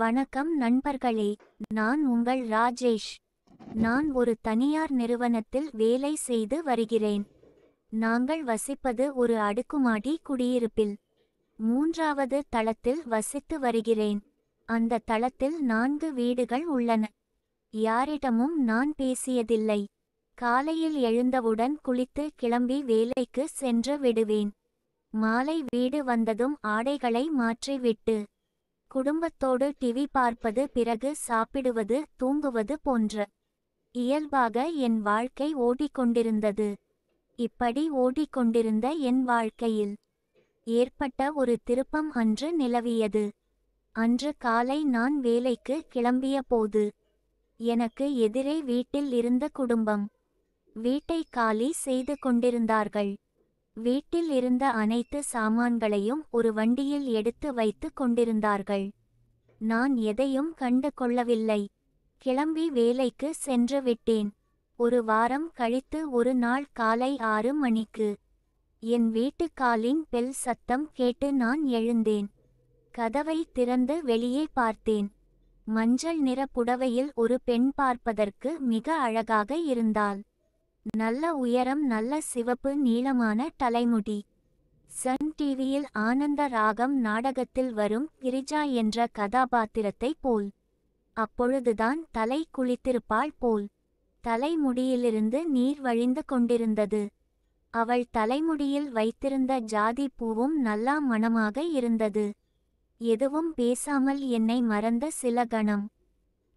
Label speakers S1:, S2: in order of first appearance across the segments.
S1: வணக்கம் நண்பர்களே நான் உங்கள் ராஜேஷ் நான் ஒரு தனியார் நிறுவனத்தில் வேலை செய்து வருகிறேன் நாங்கள் வசிப்பது ஒரு அடுக்குமாடி குடியிருப்பில் மூன்றாவது தளத்தில் வசித்து வருகிறேன் அந்த தளத்தில் நான்கு வீடுகள் உள்ளன யாரிடமும் நான் பேசியதில்லை காலையில் எழுந்தவுடன் குளித்து கிளம்பி வேலைக்கு சென்று விடுவேன் மாலை வீடு வந்ததும் ஆடைகளை மாற்றிவிட்டு குடும்பத்தோடு டிவி பார்ப்பது பிறகு சாப்பிடுவது தூங்குவது போன்ற இயல்பாக என் வாழ்க்கை ஓடிக்கொண்டிருந்தது இப்படி ஓடிக்கொண்டிருந்த என் வாழ்க்கையில் ஏற்பட்ட ஒரு திருப்பம் அன்று நிலவியது அன்று காலை நான் வேலைக்கு கிளம்பிய போது எனக்கு எதிரே வீட்டில் இருந்த குடும்பம் வீட்டை காலி செய்து கொண்டிருந்தார்கள் வீட்டில் இருந்த அனைத்து சாமான்களையும் ஒரு வண்டியில் எடுத்து வைத்து கொண்டிருந்தார்கள் நான் எதையும் கண்டு கொள்ளவில்லை கிளம்பி வேலைக்கு சென்று விட்டேன் ஒரு வாரம் கழித்து ஒரு நாள் காலை ஆறு மணிக்கு என் வீட்டுக்காலின் பெல் சத்தம் கேட்டு நான் எழுந்தேன் கதவை திறந்து வெளியே பார்த்தேன் மஞ்சள் நிற புடவையில் ஒரு பெண் பார்ப்பதற்கு மிக அழகாக இருந்தாள் நல்ல உயரம் நல்ல சிவப்பு நீளமான தலைமுடி சன் டிவியில் ஆனந்த ராகம் நாடகத்தில் வரும் கிரிஜா என்ற கதாபாத்திரத்தை போல் அப்பொழுதுதான் தலை குளித்திருப்பாள் போல் தலைமுடியிலிருந்து நீர் வழிந்து கொண்டிருந்தது அவள் தலைமுடியில் வைத்திருந்த ஜாதி பூவும் நல்லா மணமாக இருந்தது எதுவும் பேசாமல் என்னை மறந்த சில கணம்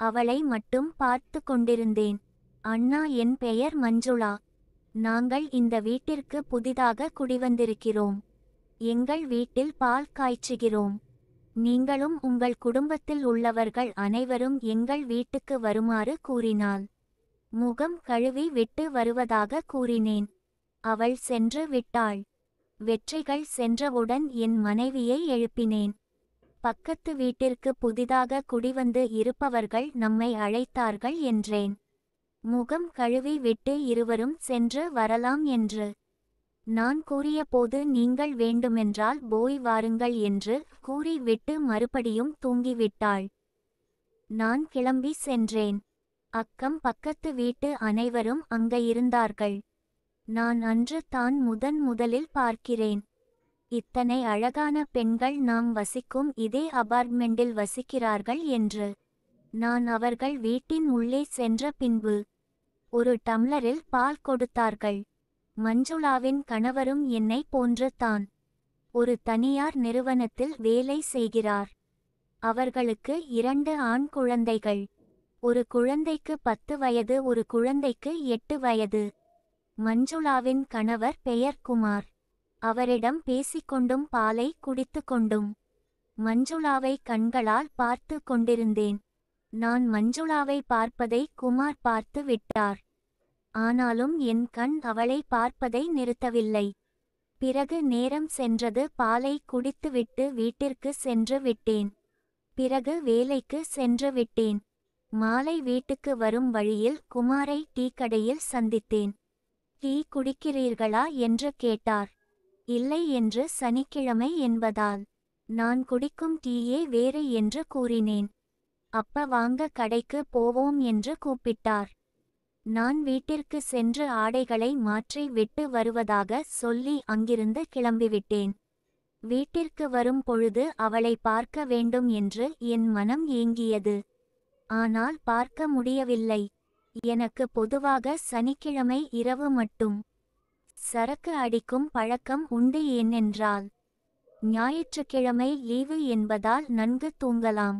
S1: அவளை மட்டும் பார்த்து கொண்டிருந்தேன் அண்ணா என் பெயர் மஞ்சுளா நாங்கள் இந்த வீட்டிற்கு புதிதாக குடிவந்திருக்கிறோம் எங்கள் வீட்டில் பால் காய்ச்சுகிறோம் நீங்களும் உங்கள் குடும்பத்தில் உள்ளவர்கள் அனைவரும் எங்கள் வீட்டுக்கு வருமாறு கூறினாள் முகம் கழுவி விட்டு வருவதாக கூறினேன் அவள் சென்று விட்டாள் வெற்றிகள் சென்றவுடன் என் மனைவியை எழுப்பினேன் பக்கத்து வீட்டிற்கு புதிதாக குடிவந்து இருப்பவர்கள் நம்மை அழைத்தார்கள் என்றேன் முகம் கழுவி விட்டு இருவரும் சென்று வரலாம் என்று நான் கூறியபோது நீங்கள் வேண்டுமென்றால் போய் வாருங்கள் என்று கூறிவிட்டு மறுபடியும் தூங்கிவிட்டாள் நான் கிளம்பி சென்றேன் அக்கம் பக்கத்து வீட்டு அனைவரும் அங்க இருந்தார்கள் நான் அன்று தான் முதன் முதலில் பார்க்கிறேன் இத்தனை அழகான பெண்கள் நாம் வசிக்கும் இதே அபார்ட்மெண்டில் வசிக்கிறார்கள் என்று நான் அவர்கள் வீட்டின் உள்ளே சென்ற பின்பு ஒரு டம்ளரில் பால் கொடுத்தார்கள் மஞ்சுளாவின் கணவரும் என்னை போன்று தான் ஒரு தனியார் நிறுவனத்தில் வேலை செய்கிறார் அவர்களுக்கு இரண்டு ஆண் குழந்தைகள் ஒரு குழந்தைக்கு பத்து வயது ஒரு குழந்தைக்கு எட்டு வயது மஞ்சுளாவின் கணவர் பெயர் குமார் அவரிடம் பேசிக்கொண்டும் பாலை குடித்து கொண்டும் மஞ்சுளாவை கண்களால் பார்த்து கொண்டிருந்தேன் நான் மஞ்சுளாவை பார்ப்பதை குமார் பார்த்து விட்டார் ஆனாலும் என் கண் அவளை பார்ப்பதை நிறுத்தவில்லை பிறகு நேரம் சென்றது பாலை குடித்துவிட்டு வீட்டிற்கு சென்று விட்டேன் பிறகு வேலைக்கு சென்று விட்டேன் மாலை வீட்டுக்கு வரும் வழியில் குமாரை டீ கடையில் சந்தித்தேன் டீ குடிக்கிறீர்களா என்று கேட்டார் இல்லை என்று சனிக்கிழமை என்பதால் நான் குடிக்கும் டீயே வேறு என்று கூறினேன் அப்ப வாங்க கடைக்கு போவோம் என்று கூப்பிட்டார் நான் வீட்டிற்கு சென்று ஆடைகளை மாற்றி விட்டு வருவதாக சொல்லி அங்கிருந்து கிளம்பிவிட்டேன் வீட்டிற்கு வரும் பொழுது அவளை பார்க்க வேண்டும் என்று என் மனம் ஏங்கியது ஆனால் பார்க்க முடியவில்லை எனக்கு பொதுவாக சனிக்கிழமை இரவு மட்டும் சரக்கு அடிக்கும் பழக்கம் உண்டு ஏனென்றால் ஞாயிற்றுக்கிழமை லீவு என்பதால் நன்கு தூங்கலாம்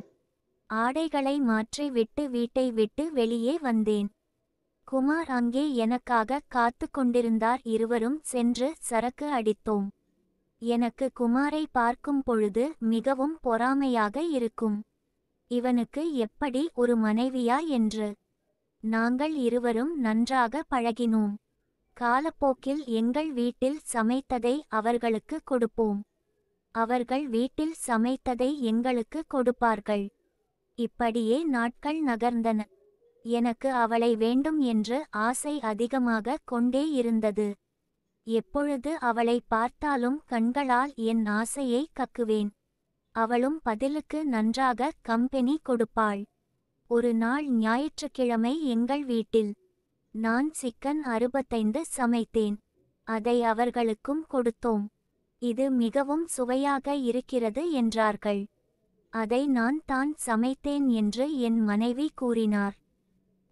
S1: ஆடைகளை மாற்றிவிட்டு வீட்டை விட்டு வெளியே வந்தேன் குமார் அங்கே எனக்காக காத்து கொண்டிருந்தார் இருவரும் சென்று சரக்கு அடித்தோம் எனக்கு குமாரை பார்க்கும் பொழுது மிகவும் பொறாமையாக இருக்கும் இவனுக்கு எப்படி ஒரு மனைவியா என்று நாங்கள் இருவரும் நன்றாக பழகினோம் காலப்போக்கில் எங்கள் வீட்டில் சமைத்ததை அவர்களுக்கு கொடுப்போம் அவர்கள் வீட்டில் சமைத்ததை எங்களுக்கு கொடுப்பார்கள் இப்படியே நாட்கள் நகர்ந்தன எனக்கு அவளை வேண்டும் என்று ஆசை அதிகமாக கொண்டே இருந்தது எப்பொழுது அவளை பார்த்தாலும் கண்களால் என் ஆசையை கக்குவேன் அவளும் பதிலுக்கு நன்றாக கம்பெனி கொடுப்பாள் ஒரு நாள் ஞாயிற்றுக்கிழமை எங்கள் வீட்டில் நான் சிக்கன் அறுபத்தைந்து சமைத்தேன் அதை அவர்களுக்கும் கொடுத்தோம் இது மிகவும் சுவையாக இருக்கிறது என்றார்கள் அதை நான் தான் சமைத்தேன் என்று என் மனைவி கூறினார்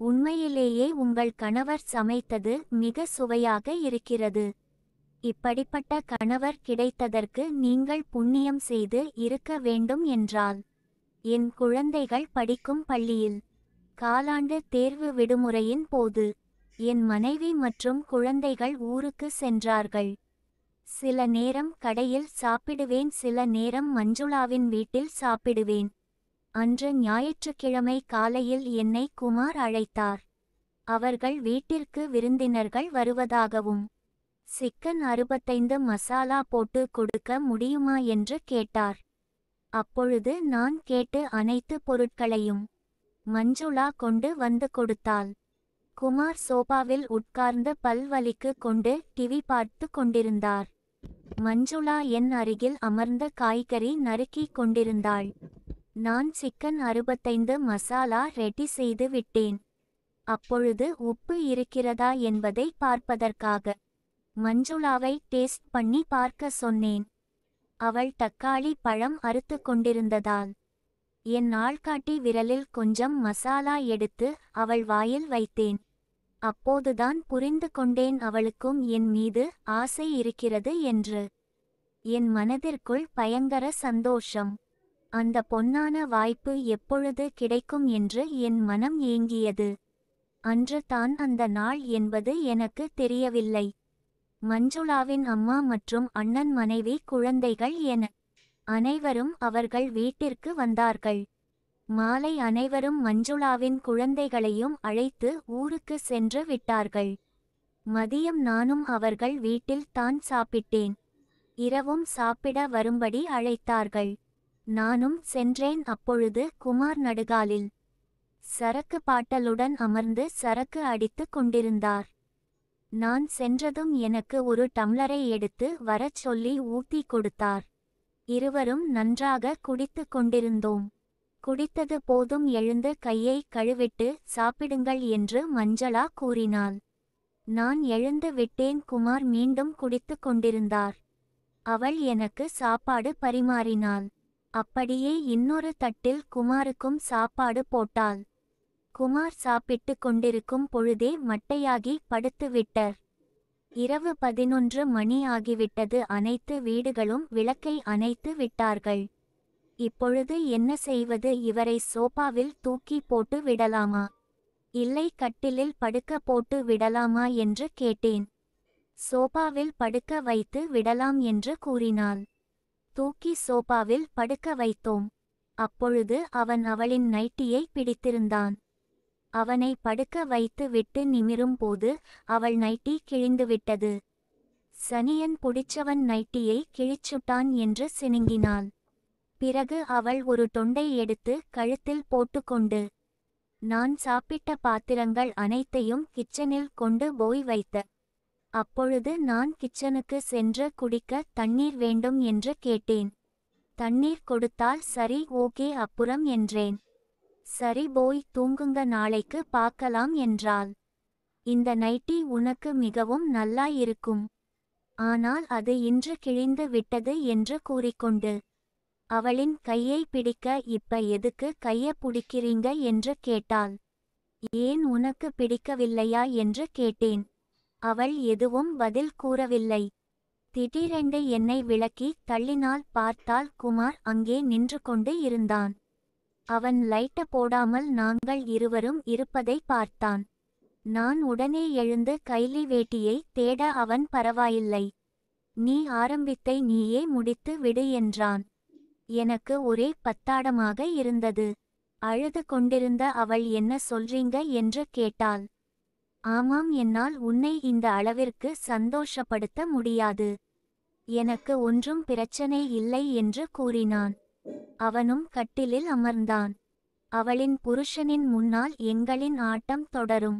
S1: உண்மையிலேயே உங்கள் கணவர் சமைத்தது மிக சுவையாக இருக்கிறது இப்படிப்பட்ட கணவர் கிடைத்ததற்கு நீங்கள் புண்ணியம் செய்து இருக்க வேண்டும் என்றால் என் குழந்தைகள் படிக்கும் பள்ளியில் காலாண்டு தேர்வு விடுமுறையின் போது என் மனைவி மற்றும் குழந்தைகள் ஊருக்கு சென்றார்கள் சில நேரம் கடையில் சாப்பிடுவேன் சில நேரம் மஞ்சுளாவின் வீட்டில் சாப்பிடுவேன் அன்று ஞாயிற்றுக்கிழமை காலையில் என்னை குமார் அழைத்தார் அவர்கள் வீட்டிற்கு விருந்தினர்கள் வருவதாகவும் சிக்கன் அறுபத்தைந்து மசாலா போட்டு கொடுக்க முடியுமா என்று கேட்டார் அப்பொழுது நான் கேட்டு அனைத்து பொருட்களையும் மஞ்சுளா கொண்டு வந்து கொடுத்தாள் குமார் சோபாவில் உட்கார்ந்து பல்வலிக்கு கொண்டு டிவி பார்த்து கொண்டிருந்தார் மஞ்சுளா என் அருகில் அமர்ந்த காய்கறி நறுக்கிக் கொண்டிருந்தாள் நான் சிக்கன் அறுபத்தைந்து மசாலா ரெடி செய்து விட்டேன் அப்பொழுது உப்பு இருக்கிறதா என்பதை பார்ப்பதற்காக மஞ்சுளாவை டேஸ்ட் பண்ணி பார்க்க சொன்னேன் அவள் தக்காளி பழம் அறுத்து கொண்டிருந்ததால் என் ஆள்காட்டி விரலில் கொஞ்சம் மசாலா எடுத்து அவள் வாயில் வைத்தேன் அப்போதுதான் புரிந்து கொண்டேன் அவளுக்கும் என் மீது ஆசை இருக்கிறது என்று என் மனதிற்குள் பயங்கர சந்தோஷம் அந்த பொன்னான வாய்ப்பு எப்பொழுது கிடைக்கும் என்று என் மனம் ஏங்கியது அன்று தான் அந்த நாள் என்பது எனக்கு தெரியவில்லை மஞ்சுளாவின் அம்மா மற்றும் அண்ணன் மனைவி குழந்தைகள் என அனைவரும் அவர்கள் வீட்டிற்கு வந்தார்கள் மாலை அனைவரும் மஞ்சுளாவின் குழந்தைகளையும் அழைத்து ஊருக்கு சென்று விட்டார்கள் மதியம் நானும் அவர்கள் வீட்டில் தான் சாப்பிட்டேன் இரவும் சாப்பிட வரும்படி அழைத்தார்கள் நானும் சென்றேன் அப்பொழுது குமார் நடுகாலில் சரக்கு பாட்டலுடன் அமர்ந்து சரக்கு அடித்து கொண்டிருந்தார் நான் சென்றதும் எனக்கு ஒரு டம்ளரை எடுத்து வரச் சொல்லி ஊத்தி கொடுத்தார் இருவரும் நன்றாக குடித்து கொண்டிருந்தோம் குடித்தது போதும் எழுந்து கையை கழுவிட்டு சாப்பிடுங்கள் என்று மஞ்சளா கூறினாள் நான் எழுந்து விட்டேன் குமார் மீண்டும் குடித்து கொண்டிருந்தார் அவள் எனக்கு சாப்பாடு பரிமாறினாள் அப்படியே இன்னொரு தட்டில் குமாருக்கும் சாப்பாடு போட்டாள் குமார் சாப்பிட்டு கொண்டிருக்கும் பொழுதே மட்டையாகி படுத்துவிட்டர் இரவு பதினொன்று மணி ஆகிவிட்டது அனைத்து வீடுகளும் விளக்கை அணைத்து விட்டார்கள் இப்பொழுது என்ன செய்வது இவரை சோபாவில் தூக்கி போட்டு விடலாமா இல்லை கட்டிலில் படுக்க போட்டு விடலாமா என்று கேட்டேன் சோபாவில் படுக்க வைத்து விடலாம் என்று கூறினாள் தூக்கி சோபாவில் படுக்க வைத்தோம் அப்பொழுது அவன் அவளின் நைட்டியை பிடித்திருந்தான் அவனை படுக்க வைத்து விட்டு நிமிரும் போது அவள் நைட்டி கிழிந்துவிட்டது சனியன் புடிச்சவன் நைட்டியை கிழிச்சுட்டான் என்று சினுங்கினாள் பிறகு அவள் ஒரு தொண்டை எடுத்து கழுத்தில் போட்டுக்கொண்டு நான் சாப்பிட்ட பாத்திரங்கள் அனைத்தையும் கிச்சனில் கொண்டு போய் வைத்த அப்பொழுது நான் கிச்சனுக்கு சென்று குடிக்க தண்ணீர் வேண்டும் என்று கேட்டேன் தண்ணீர் கொடுத்தால் சரி ஓகே அப்புறம் என்றேன் சரி போய் தூங்குங்க நாளைக்கு பார்க்கலாம் என்றாள் இந்த நைட்டி உனக்கு மிகவும் நல்லாயிருக்கும் ஆனால் அது இன்று கிழிந்து விட்டது என்று கூறிக்கொண்டு அவளின் கையை பிடிக்க இப்ப எதுக்கு கைய பிடிக்கிறீங்க என்று கேட்டாள் ஏன் உனக்கு பிடிக்கவில்லையா என்று கேட்டேன் அவள் எதுவும் பதில் கூறவில்லை திடீரென்று என்னை விளக்கி தள்ளினால் பார்த்தால் குமார் அங்கே நின்று கொண்டு இருந்தான் அவன் லைட்ட போடாமல் நாங்கள் இருவரும் இருப்பதை பார்த்தான் நான் உடனே எழுந்து கைலி வேட்டியை தேட அவன் பரவாயில்லை நீ ஆரம்பித்தை நீயே முடித்து விடு என்றான் எனக்கு ஒரே பத்தாடமாக இருந்தது அழுது கொண்டிருந்த அவள் என்ன சொல்றீங்க என்று கேட்டாள் ஆமாம் என்னால் உன்னை இந்த அளவிற்கு சந்தோஷப்படுத்த முடியாது எனக்கு ஒன்றும் பிரச்சனை இல்லை என்று கூறினான் அவனும் கட்டிலில் அமர்ந்தான் அவளின் புருஷனின் முன்னால் எங்களின் ஆட்டம் தொடரும்